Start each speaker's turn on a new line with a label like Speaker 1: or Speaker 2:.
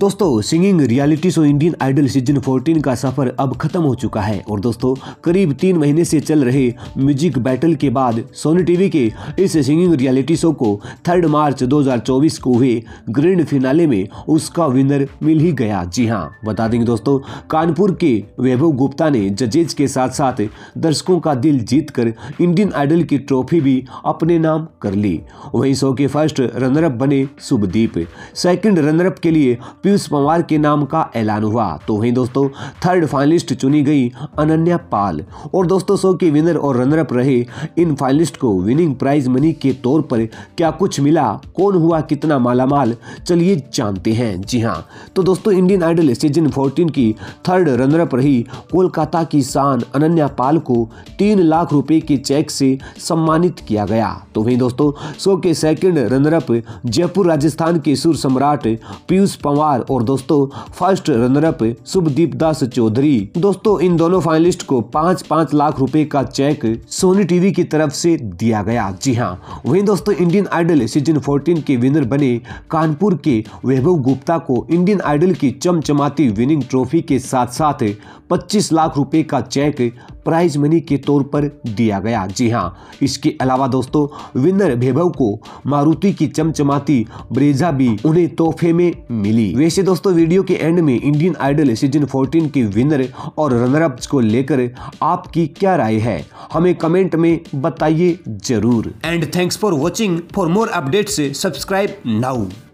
Speaker 1: दोस्तों singing reality show Indian Idol season 14 का सफर अब खत्म हो चुका है और दोस्तों करीब तीन महीने से चल रहे म्यूजिक बैटल के बाद सोनी टीवी के इस सिंगिंग रियलिटी शो को 3 मार्च 2024 को हुए ग्रैंड फिनाले में उसका विनर मिल ही गया जी हाँ बता देंगे दोस्तों कानपुर के वैभव गुप्ता ने जजेज के साथ साथ दर्शकों का दिल जीत कर इंडियन आइडल की ट्रॉफी भी अपने नाम कर ली वही शो के फर्स्ट रनरअप बने शुभदीप सेकेंड रनरअप के लिए पीयूष पंवार के नाम का ऐलान हुआ तो वहीं दोस्तों थर्ड फाइनलिस्ट चुनी गई अनन्या पाल और दोस्तों शो के विनर और रनरअप रहे इन फाइनलिस्ट को विनिंग प्राइज मनी के तौर पर क्या कुछ मिला कौन हुआ कितना मालामाल चलिए जानते हैं जी हाँ तो दोस्तों इंडियन आइडल सीजन फोर्टीन की थर्ड रनरअप रही कोलकाता की शान अनन्या पाल को तीन लाख रुपए के चेक से सम्मानित किया गया तो वहीं दोस्तों शो के सेकेंड रनरअप जयपुर राजस्थान के सुर सम्राट पीयूष पंवार कुमार और दोस्तों फर्स्ट अप शुभदीप दास चौधरी दोस्तों इन दोनों फाइनलिस्ट को पाँच पाँच लाख रुपए का चेक सोनी टीवी की तरफ से दिया गया जी हाँ वहीं दोस्तों इंडियन आइडल सीजन 14 के विनर बने कानपुर के वैभव गुप्ता को इंडियन आइडल की चमचमाती विनिंग ट्रॉफी के साथ साथ 25 लाख रुपए का चेक प्राइज मनी के तौर पर दिया गया जी हाँ इसके अलावा दोस्तों विनर वैभव को मारुति की चमचमाती ब्रेजा भी उन्हें तोहफे में मिली वैसे दोस्तों वीडियो के एंड में इंडियन आइडल सीजन 14 के विनर और रनर अप को लेकर आपकी क्या राय है हमें कमेंट में बताइए जरूर and thanks for watching for more update subscribe now